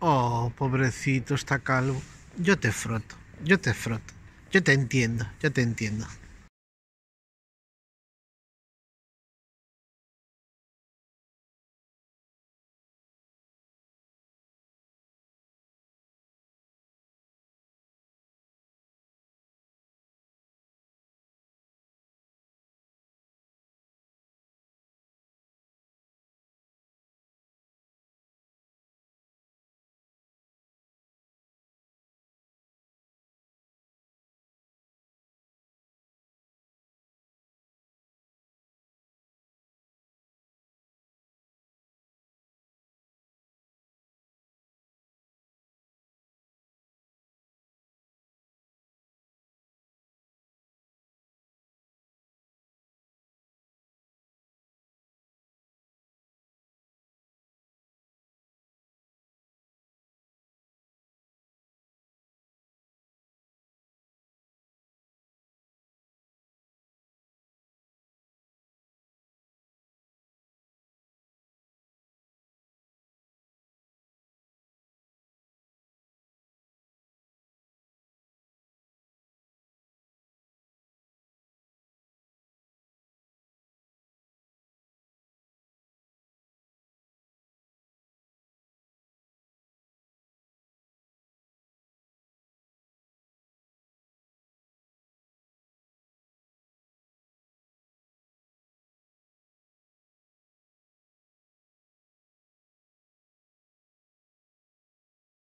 Oh, pobrecito, está calvo. Yo te froto, yo te froto. Yo te entiendo, yo te entiendo.